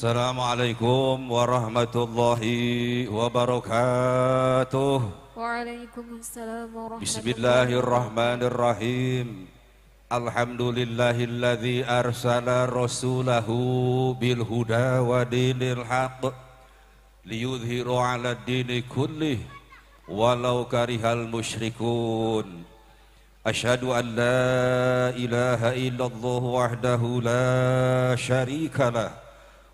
السلام عليكم ورحمة الله وبركاته وعليكم السلام ورحمة الله بسم الله الرحمن الرحيم الحمد لله الذي أرسل رسوله بالهدى ودين الحق ليظهر على الدين كله ولو كره المشركون أشهد أن لا إله إلا الله وحده لا شريك له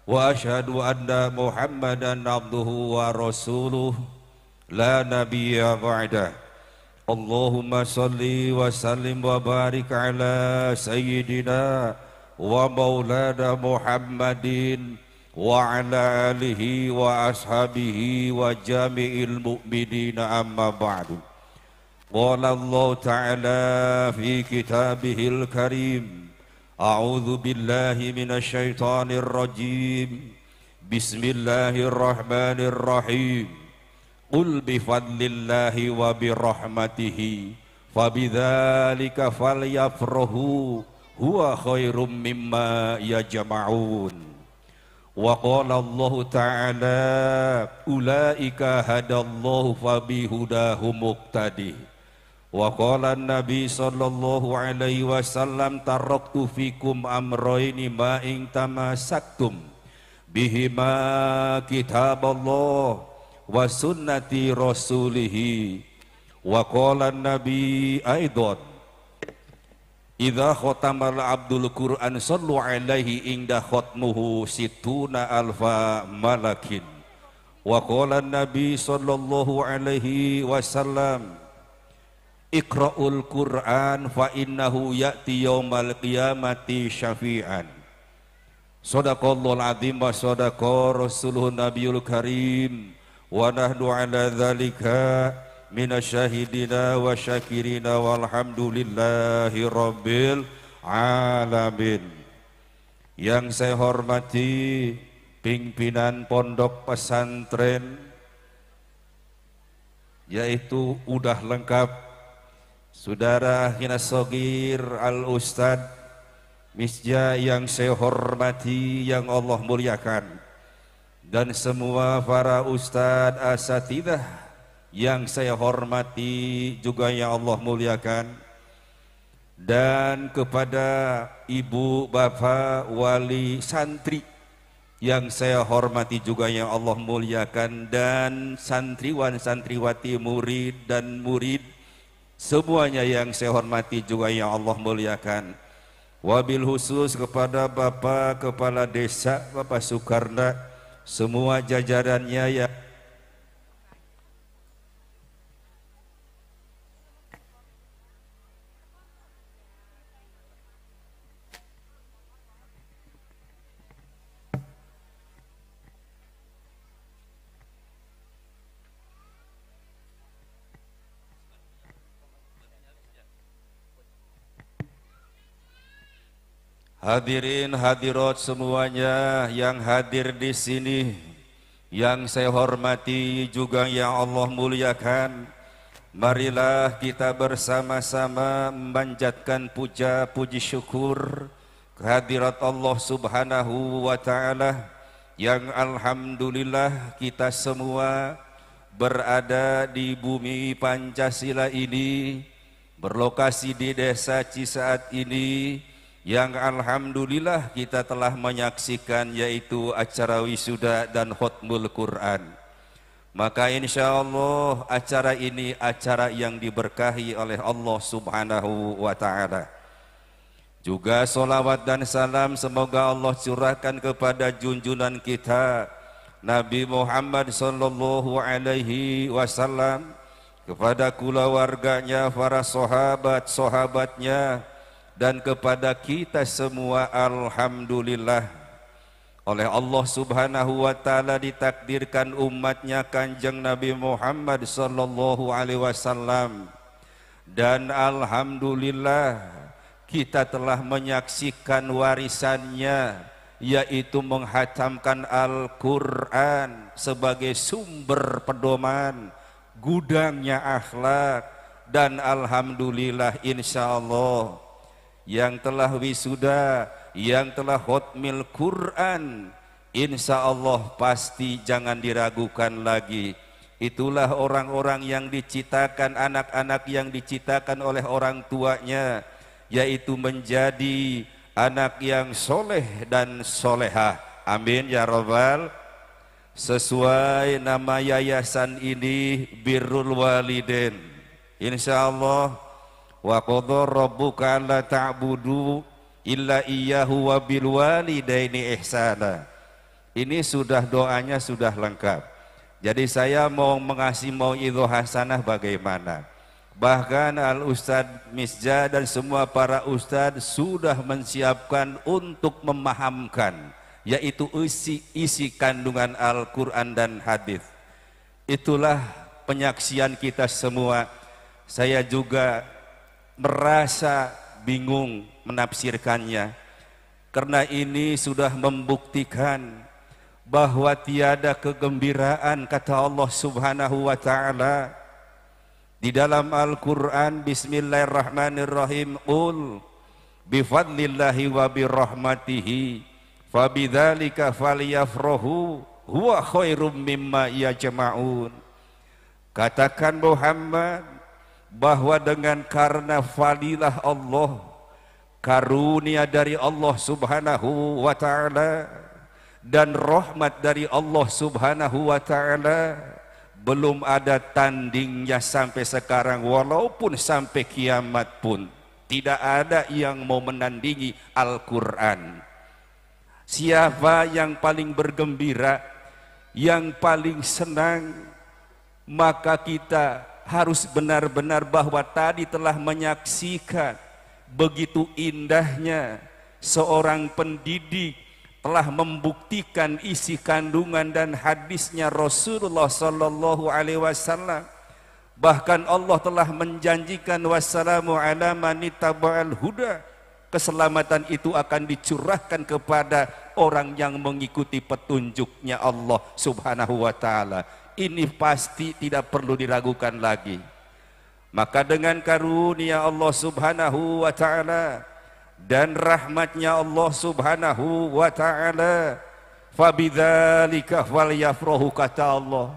وأشهد أن محمدا عبده ورسوله لا نبي بعده اللهم صل وسلم وبارك على سيدنا ومولانا محمد وعلى آله وأصحابه وجميع المؤمنين أما بعد قال الله تعالى في كتابه الكريم أعوذ بالله من الشيطان الرجيم بسم الله الرحمن الرحيم قل بفضل الله وبرحمته فبذلك فليفرحوا هو خير مما يجمعون وقال الله تعالى أولئك هدى الله فبهداه مقتدي Wa qala Nabi sallallahu alaihi wasallam taraktu fikum amrayni ma in tamassaktum bihima kitaballah wa sunnati rasulih. Wa qala Nabi aidan Idza khatamal abdul Qur'an sallu alaihi inda khatmuhu situna alfa malakin. Wa qala Nabi sallallahu alaihi wasallam Iqra'ul Qur'an fa innahu ya'ti yaumal qiyamati syafi'an. Sadaqallahul azim wa sadaqa rasuluh nabiyul karim wa nahnu ala dzalika minasyahidina wa syakirina walhamdulillahi rabbil alamin. Yang saya hormati pimpinan pondok pesantren yaitu udah lengkap Saudara Hinasogir Al-Ustad Misja yang saya hormati yang Allah muliakan dan semua para ustad asatidah yang saya hormati juga yang Allah muliakan dan kepada ibu bapak wali santri yang saya hormati juga yang Allah muliakan dan santriwan santriwati murid dan murid semuanya yang saya hormati juga yang Allah muliakan wabil khusus kepada Bapak Kepala Desa Bapak Soekarno semua jajarannya yang Hadirin hadirat semuanya yang hadir di sini yang saya hormati juga yang Allah muliakan Marilah kita bersama-sama memanjatkan puja puji syukur kehadirat Allah subhanahu wa ta'ala yang Alhamdulillah kita semua berada di bumi Pancasila ini berlokasi di desa Cisaat ini yang alhamdulillah kita telah menyaksikan yaitu acara wisuda dan khutmul Quran. Maka insya Allah acara ini acara yang diberkahi oleh Allah subhanahu wa ta'ala. Juga solawat dan salam semoga Allah curahkan kepada junjungan kita Nabi Muhammad sallallahu alaihi wasallam kepada keluarganya, para sahabat, sahabatnya, dan kepada kita semua alhamdulillah oleh Allah Subhanahu wa taala ditakdirkan umatnya Kanjeng Nabi Muhammad sallallahu alaihi wasallam dan alhamdulillah kita telah menyaksikan warisannya yaitu menghatamkan Al-Qur'an sebagai sumber pedoman gudangnya akhlak dan alhamdulillah insyaallah yang telah wisuda, yang telah hotmil Quran, insya Allah pasti jangan diragukan lagi. Itulah orang-orang yang dicitakan, anak-anak yang dicitakan oleh orang tuanya, yaitu menjadi anak yang soleh dan solehah. Amin ya Rabbal. Sesuai nama yayasan ini Birrul Waliden. Insya Allah wa qadha rabbuka alla ta'budu illa iyyahu wa bil walidaini ihsana ini sudah doanya sudah lengkap jadi saya mau mengasih mau itu hasanah bagaimana bahkan al ustad misja dan semua para ustad sudah menyiapkan untuk memahamkan yaitu isi isi kandungan Al-Qur'an dan hadis itulah penyaksian kita semua saya juga merasa bingung menafsirkannya karena ini sudah membuktikan bahwa tiada kegembiraan kata Allah Subhanahu wa taala di dalam Al-Qur'an bismillahirrahmanirrahim qul bifadlillahi wa birahmatihi fabidzalika falyafrahu huwa khairum mimma yajma'un katakan Muhammad bahwa dengan karena fadilah Allah karunia dari Allah subhanahu wa ta'ala dan rahmat dari Allah subhanahu wa ta'ala belum ada tandingnya sampai sekarang walaupun sampai kiamat pun tidak ada yang mau menandingi Al-Quran siapa yang paling bergembira yang paling senang maka kita harus benar-benar bahwa tadi telah menyaksikan begitu indahnya seorang pendidik telah membuktikan isi kandungan dan hadisnya Rasulullah sallallahu alaihi wasallam bahkan Allah telah menjanjikan wassalamu ala manittaba'al huda keselamatan itu akan dicurahkan kepada orang yang mengikuti petunjuknya Allah subhanahu wa ta'ala ini pasti tidak perlu diragukan lagi maka dengan karunia Allah subhanahu wa ta'ala dan rahmatnya Allah subhanahu wa ta'ala fabidhalika falyafrahu kata Allah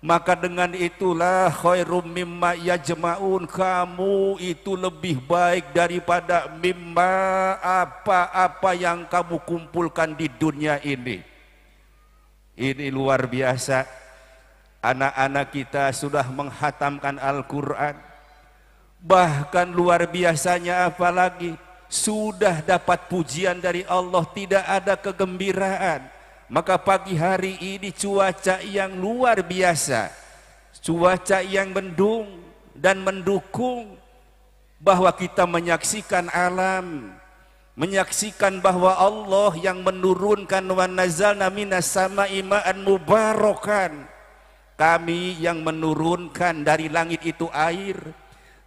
maka dengan itulah khairum mimma yajma'un kamu itu lebih baik daripada mimma apa-apa yang kamu kumpulkan di dunia ini ini luar biasa anak-anak kita sudah menghatamkan Al-Quran bahkan luar biasanya apalagi sudah dapat pujian dari Allah tidak ada kegembiraan maka pagi hari ini cuaca yang luar biasa cuaca yang mendung dan mendukung bahwa kita menyaksikan alam menyaksikan bahwa Allah yang menurunkan wa nazalna minas samai ma'an mubarakan kami yang menurunkan dari langit itu air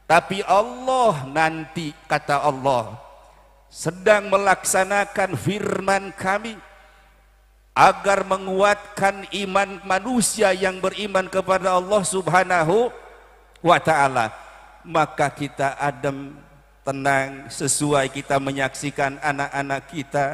tapi Allah nanti kata Allah sedang melaksanakan firman kami agar menguatkan iman manusia yang beriman kepada Allah Subhanahu wa taala maka kita adem tenang sesuai kita menyaksikan anak-anak kita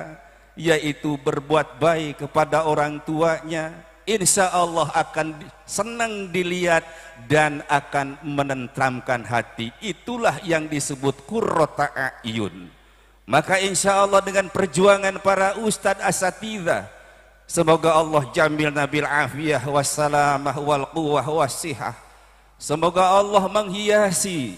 yaitu berbuat baik kepada orang tuanya insya Allah akan senang dilihat dan akan menentramkan hati. Itulah yang disebut kurrota ayun. Maka insya Allah dengan perjuangan para ustadz asatidha, semoga Allah jamil nabil afiyah wassalamah wal quwah wasihah. Semoga Allah menghiasi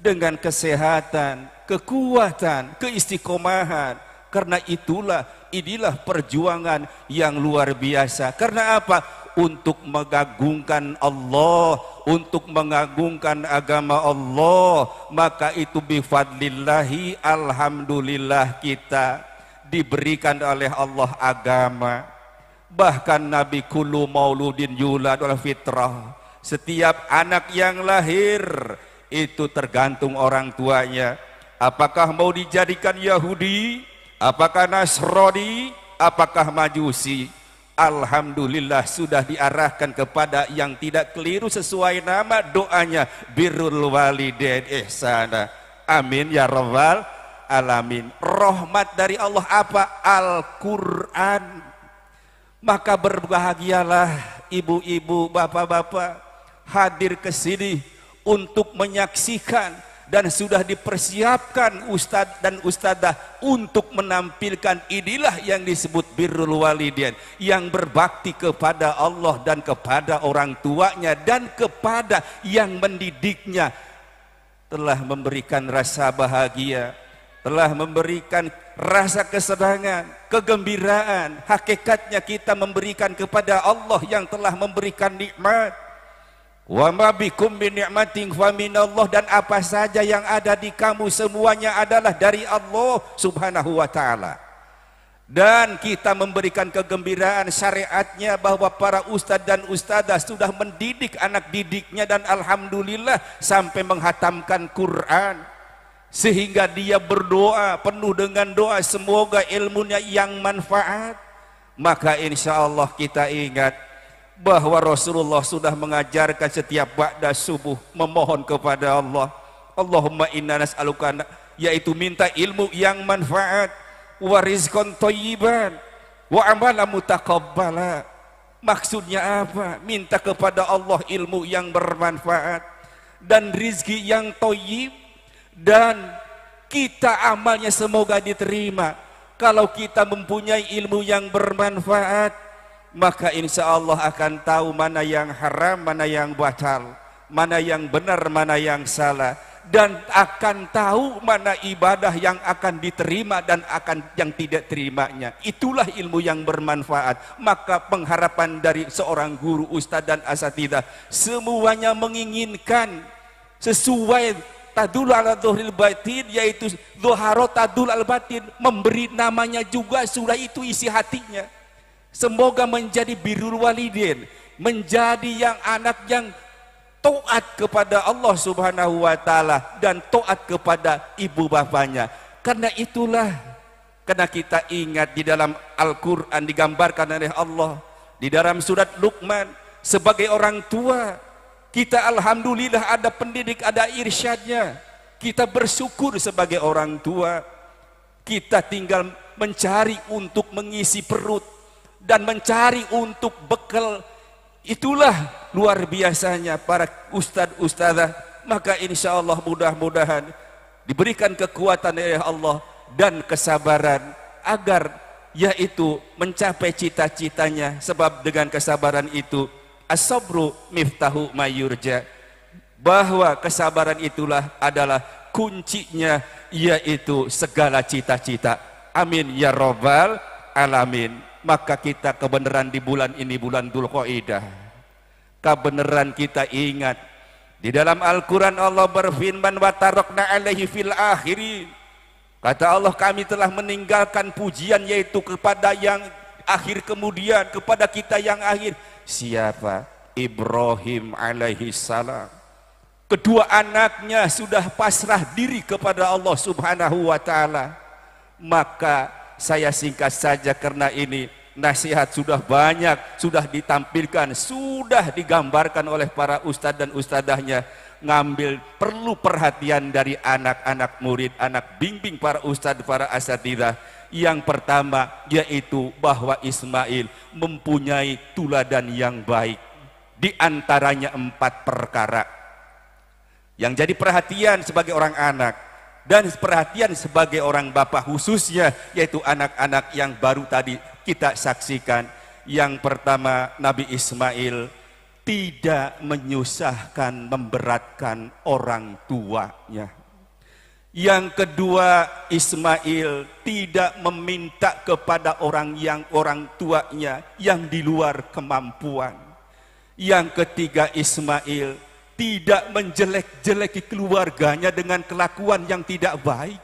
dengan kesehatan, kekuatan, keistiqomahan, karena itulah inilah perjuangan yang luar biasa. Karena apa? Untuk mengagungkan Allah, untuk mengagungkan agama Allah, maka itu bifadlillahi alhamdulillah kita diberikan oleh Allah agama. Bahkan Nabi Kullu Mauludin Yulad oleh fitrah. Setiap anak yang lahir itu tergantung orang tuanya. Apakah mau dijadikan Yahudi? apakah Nasrani apakah Majusi Alhamdulillah sudah diarahkan kepada yang tidak keliru sesuai nama doanya birrul walidain ihsana amin ya rabbal alamin rahmat dari Allah apa Al-Qur'an maka berbahagialah ibu-ibu bapak-bapak hadir ke sini untuk menyaksikan dan sudah dipersiapkan ustadz dan ustadzah untuk menampilkan inilah yang disebut birrul walidin yang berbakti kepada Allah dan kepada orang tuanya dan kepada yang mendidiknya telah memberikan rasa bahagia telah memberikan rasa kesenangan, kegembiraan. Hakikatnya kita memberikan kepada Allah yang telah memberikan nikmat Wa ma bikum min ni'matin fa minallah dan apa saja yang ada di kamu semuanya adalah dari Allah Subhanahu wa taala. Dan kita memberikan kegembiraan syariatnya bahwa para ustadz dan ustadzah sudah mendidik anak didiknya dan alhamdulillah sampai menghatamkan Quran sehingga dia berdoa penuh dengan doa semoga ilmunya yang manfaat maka insya Allah kita ingat bahwa Rasulullah sudah mengajarkan setiap ba'da subuh memohon kepada Allah Allahumma inna nas'aluka yaitu minta ilmu yang manfaat wa rizqan thayyiban wa amala mutaqabbala maksudnya apa minta kepada Allah ilmu yang bermanfaat dan rizki yang toyib dan kita amalnya semoga diterima kalau kita mempunyai ilmu yang bermanfaat maka insya Allah akan tahu mana yang haram, mana yang batal, mana yang benar, mana yang salah, dan akan tahu mana ibadah yang akan diterima dan akan yang tidak terimanya. Itulah ilmu yang bermanfaat. Maka pengharapan dari seorang guru, ustadz dan asatidah semuanya menginginkan sesuai tadul ala dhuhril batin yaitu dhuharo tadul al batin memberi namanya juga sudah itu isi hatinya Semoga menjadi birul walidin, menjadi yang anak yang taat kepada Allah Subhanahu wa taala dan taat kepada ibu bapaknya. Karena itulah karena kita ingat di dalam Al-Qur'an digambarkan oleh Allah di dalam surat Luqman sebagai orang tua kita alhamdulillah ada pendidik, ada irsyadnya. Kita bersyukur sebagai orang tua. Kita tinggal mencari untuk mengisi perut dan mencari untuk bekal itulah luar biasanya para ustadz Ustadz maka insya Allah mudah-mudahan diberikan kekuatan oleh Allah dan kesabaran agar yaitu mencapai cita-citanya sebab dengan kesabaran itu asobru miftahu mayurja bahwa kesabaran itulah adalah kuncinya yaitu segala cita-cita amin ya robbal alamin maka kita kebenaran di bulan ini bulan Dhul kebenaran kita ingat di dalam Al-Quran Allah berfirman wa tarokna alaihi fil akhiri kata Allah kami telah meninggalkan pujian yaitu kepada yang akhir kemudian kepada kita yang akhir siapa Ibrahim alaihi salam kedua anaknya sudah pasrah diri kepada Allah subhanahu wa ta'ala maka saya singkat saja karena ini nasihat sudah banyak, sudah ditampilkan, sudah digambarkan oleh para ustadz dan ustadahnya ngambil perlu perhatian dari anak-anak murid, anak bimbing para ustadz, para asatidah. Yang pertama yaitu bahwa Ismail mempunyai tuladan yang baik. Di antaranya empat perkara yang jadi perhatian sebagai orang anak dan perhatian sebagai orang bapak khususnya yaitu anak-anak yang baru tadi kita saksikan. Yang pertama Nabi Ismail tidak menyusahkan memberatkan orang tuanya. Yang kedua, Ismail tidak meminta kepada orang yang orang tuanya yang di luar kemampuan. Yang ketiga, Ismail tidak menjelek-jeleki keluarganya dengan kelakuan yang tidak baik.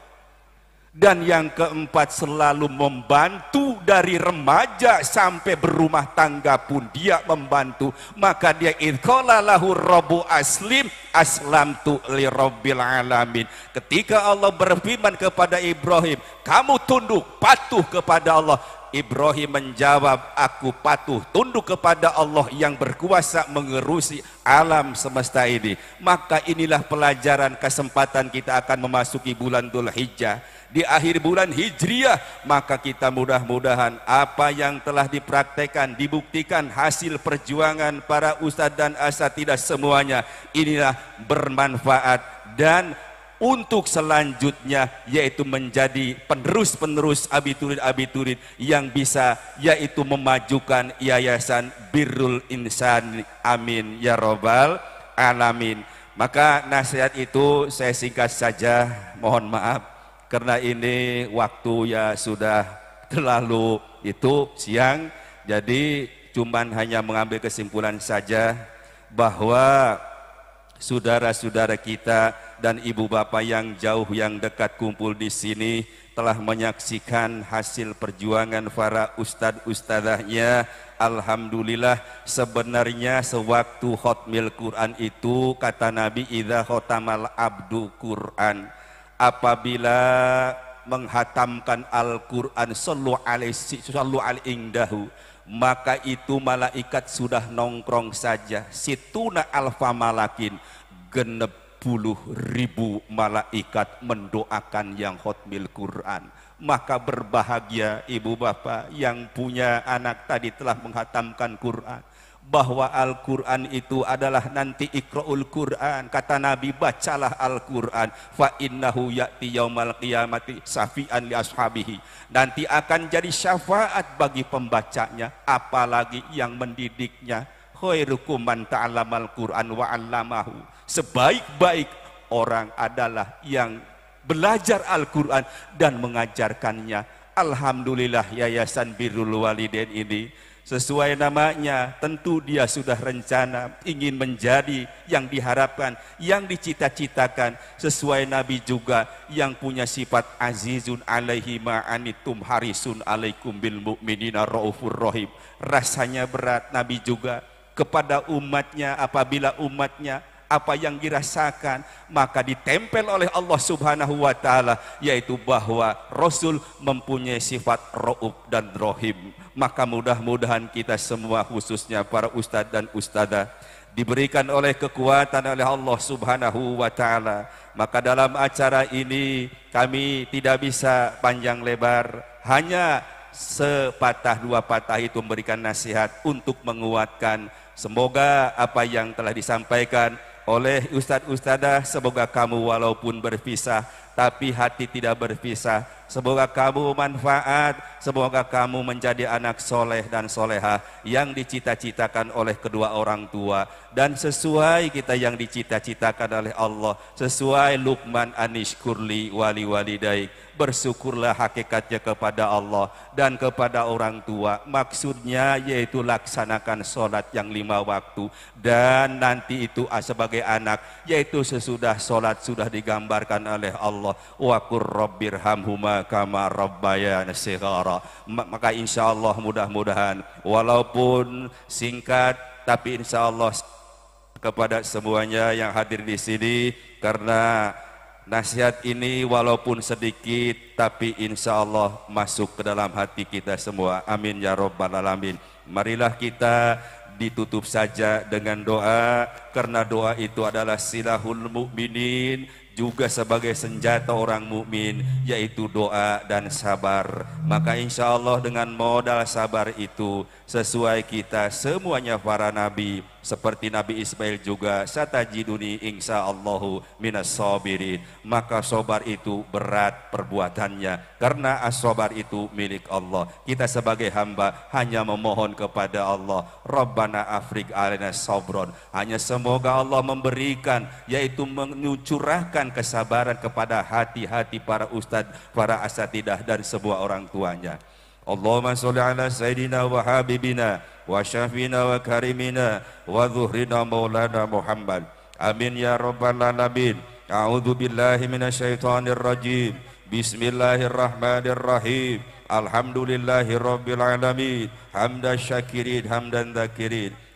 Dan yang keempat selalu membantu dari remaja sampai berumah tangga pun dia membantu. Maka dia idkola lahu robu aslim aslam tu li robbil alamin. Ketika Allah berfirman kepada Ibrahim, kamu tunduk patuh kepada Allah. Ibrahim menjawab, aku patuh tunduk kepada Allah yang berkuasa mengerusi alam semesta ini. Maka inilah pelajaran kesempatan kita akan memasuki bulan Dhul Hijjah. Di akhir bulan Hijriah, maka kita mudah-mudahan apa yang telah dipraktekan, dibuktikan hasil perjuangan para ustadz dan asatidah semuanya. Inilah bermanfaat dan untuk selanjutnya yaitu menjadi penerus-penerus abiturit-abiturit yang bisa yaitu memajukan yayasan Birul Insan. Amin ya robbal alamin. Maka nasihat itu saya singkat saja, mohon maaf karena ini waktu ya sudah terlalu itu siang. Jadi cuman hanya mengambil kesimpulan saja bahwa saudara-saudara kita dan ibu bapak yang jauh yang dekat kumpul di sini telah menyaksikan hasil perjuangan para ustad-ustadahnya Alhamdulillah sebenarnya sewaktu khotmil Quran itu kata Nabi idza khotamal abdu Quran apabila menghatamkan Al-Quran sallu alaihi sallu al indahu maka itu malaikat sudah nongkrong saja situna alfa malakin genep puluh ribu malaikat mendoakan yang khotmil Quran maka berbahagia ibu bapak yang punya anak tadi telah menghatamkan Quran bahwa Al-Quran itu adalah nanti ikra'ul Quran kata Nabi bacalah Al-Quran fa innahu ya'ti yaumal qiyamati Safian li ashabihi nanti akan jadi syafaat bagi pembacanya apalagi yang mendidiknya khairukum man ta'lamal Quran wa 'allamahu sebaik-baik orang adalah yang belajar Al-Quran dan mengajarkannya Alhamdulillah Yayasan Birrul Walidain ini Sesuai namanya, tentu dia sudah rencana ingin menjadi yang diharapkan, yang dicita-citakan. Sesuai Nabi juga yang punya sifat azizun alaihi ma'anitum harisun alaikum bil mu'minina ra'ufur rahim. Rasanya berat Nabi juga kepada umatnya apabila umatnya apa yang dirasakan maka ditempel oleh Allah Subhanahu wa taala yaitu bahwa Rasul mempunyai sifat raub dan rohim maka mudah-mudahan kita semua khususnya para ustadz dan ustadzah diberikan oleh kekuatan oleh Allah Subhanahu wa taala maka dalam acara ini kami tidak bisa panjang lebar hanya sepatah dua patah itu memberikan nasihat untuk menguatkan Semoga apa yang telah disampaikan oleh ustadz ustadah semoga kamu walaupun berpisah tapi hati tidak berpisah. Semoga kamu manfaat, semoga kamu menjadi anak soleh dan soleha yang dicita-citakan oleh kedua orang tua dan sesuai kita yang dicita-citakan oleh Allah, sesuai Luqman Anish Kurli wali walidaik. Bersyukurlah hakikatnya kepada Allah dan kepada orang tua. Maksudnya yaitu laksanakan sholat yang lima waktu dan nanti itu sebagai anak yaitu sesudah sholat sudah digambarkan oleh Allah Allah wa qurrabbirhamhuma kama rabbayana sighara maka insyaallah mudah-mudahan walaupun singkat tapi insyaallah kepada semuanya yang hadir di sini karena nasihat ini walaupun sedikit tapi insya Allah masuk ke dalam hati kita semua amin ya robbal alamin marilah kita ditutup saja dengan doa karena doa itu adalah silahul mukminin juga sebagai senjata orang mukmin yaitu doa dan sabar maka insya Allah dengan modal sabar itu sesuai kita semuanya para nabi seperti Nabi Ismail juga satajiduni insya Allahu minas sabirin maka sobar itu berat perbuatannya karena asobar itu milik Allah kita sebagai hamba hanya memohon kepada Allah Rabbana afrik alina Sobron hanya semua Semoga Allah memberikan yaitu menyucurahkan kesabaran kepada hati-hati para ustadz, para asatidah dan semua orang tuanya. Allahumma salli ala Sayyidina wa Habibina wa Syafina wa Karimina wa Zuhrina Maulana Muhammad. Amin ya Rabbal Alamin. A'udhu billahi minasyaitanir rajim. Bismillahirrahmanirrahim. Alhamdulillahi Alamin. Hamdan syakirin, hamdan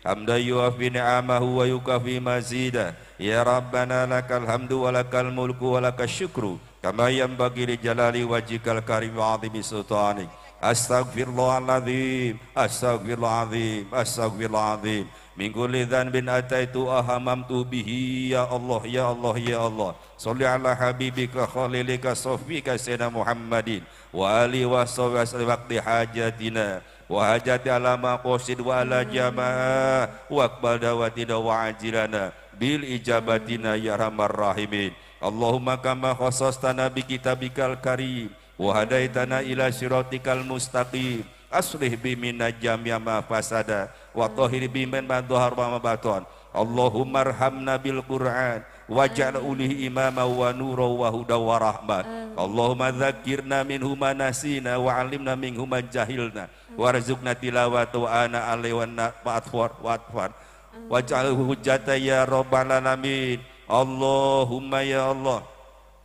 حمدا يوفي نعمه ويكفي مزيدا يا ربنا لك الحمد ولك الملك ولك الشكر كما ينبغي لجلال وجهك الكريم وعظيم سلطانك أستغفر الله العظيم أستغفر الله العظيم أستغفر الله العظيم من كل ذنب أتيت أهممت به يا الله يا الله يا الله صل على حبيبك خليلك صفيك سيدنا محمد وآله وصحبه وقت حاجاتنا وأجد على ما قصد وعلى جماعة واقبل دعوتنا وعجلنا بالإجابتنا يا أرحم الراحمين اللهم كما خصصتنا بكتابك الكريم وهديتنا إلى صراطك المستقيم أصلح بمنا جميع ما فسد وطهر بمن ما ظهر وما بطن اللهم ارحمنا بالقرآن واجعل أوليه إماما ونورا وهدى ورحمة اللهم ذكرنا منه ما نسينا وعلمنا منه ما جهلنا warzuqna tilawata wa ana alaihi wa atfar wa hujjata ya rabbal alamin Allahumma ya Allah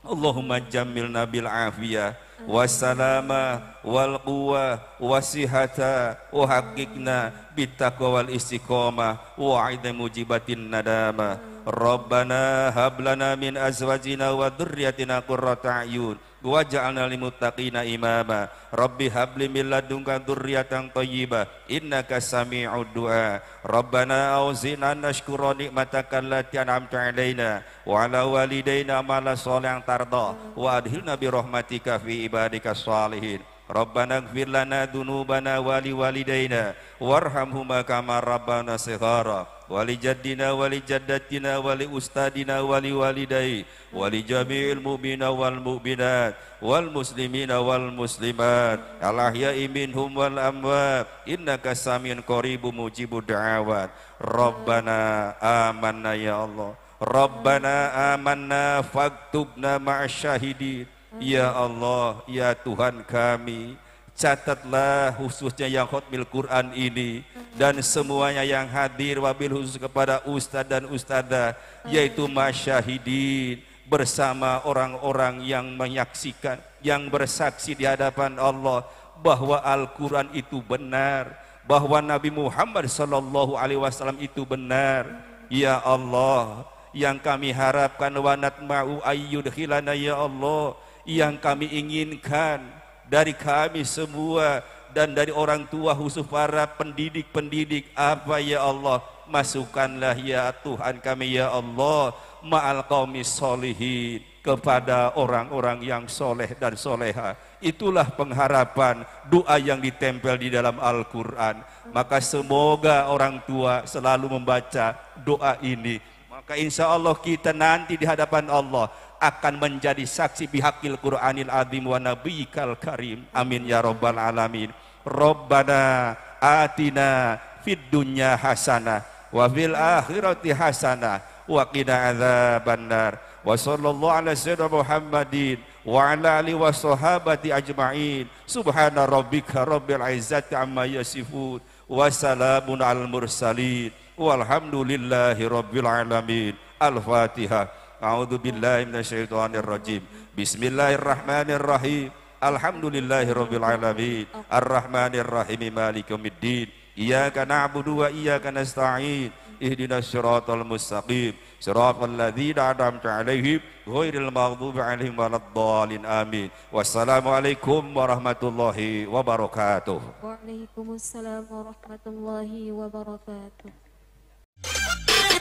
Allahumma jamil nabil afiyah wassalama wal quwa wasihata wa haqiqna bittaqwa wal istiqamah wa aida mujibatin nadama Rabbana hablana min azwajina wa dhurriyyatina qurrata ayun waj'alna lil muttaqina imama rabbi habli min ladunka dzurriatan thayyibah innaka sami'ud du'a rabbana auzina nashkura ni'mataka allati an'amta 'alaina wa 'ala walidayna amala sholihan tarda wa adhilna bi rahmatika fi ibadika salihin Rabbana gfir lana dunubana wali walidayna warhamhuma kama rabbana sighara wali jaddina wali jaddatina wali ustadina wali walidai wali jami'il mu'mina wal mu'minat wal muslimina wal muslimat al ahya'i minhum wal amwat innaka samiun qaribum mujibud da'awat rabbana amanna ya Allah rabbana amanna faktubna ma'asyahidin ya Allah ya Tuhan kami catatlah khususnya yang khutmil Quran ini dan semuanya yang hadir wabil khusus kepada ustadz dan ustadzah yaitu masyahidin bersama orang-orang yang menyaksikan yang bersaksi di hadapan Allah bahwa Al-Qur'an itu benar, bahwa Nabi Muhammad sallallahu alaihi wasallam itu benar. Ya Allah, yang kami harapkan wanat ma'u ayyudkhilana ya Allah, yang kami inginkan dari kami semua dan dari orang tua khusus para pendidik-pendidik apa ya Allah masukkanlah ya Tuhan kami ya Allah ma'al qaumis solihin kepada orang-orang yang soleh dan soleha itulah pengharapan doa yang ditempel di dalam Al-Quran maka semoga orang tua selalu membaca doa ini maka insya Allah kita nanti di hadapan Allah akan menjadi saksi bihakil Quranil Azim wa Nabiyikal Karim. Amin ya Robbal Alamin. Rabbana atina fid dunya hasanah wa fil akhirati hasanah wa qina adzabannar wa sallallahu ala sayyidina Muhammadin wa ala ali wa sahabati ajma'in subhana rabbika rabbil izzati amma yasifun wa salamun al mursalin walhamdulillahi rabbil alamin al Fatihah a'udzu billahi minasyaitonir rajim bismillahirrahmanirrahim Alhamdulillahirabbil ar Arrahmanir rahim maliki yaumiddin. Iyyaka na'budu wa iyyaka nasta'in. Ihdinas siratal mustaqim. Siratal ladzina an'amta 'alaihim ghairil maghdubi 'alaihim waladdallin. Amin. Wassalamualaikum warahmatullahi wabarakatuh. Waalaikumsalam warahmatullahi wabarakatuh.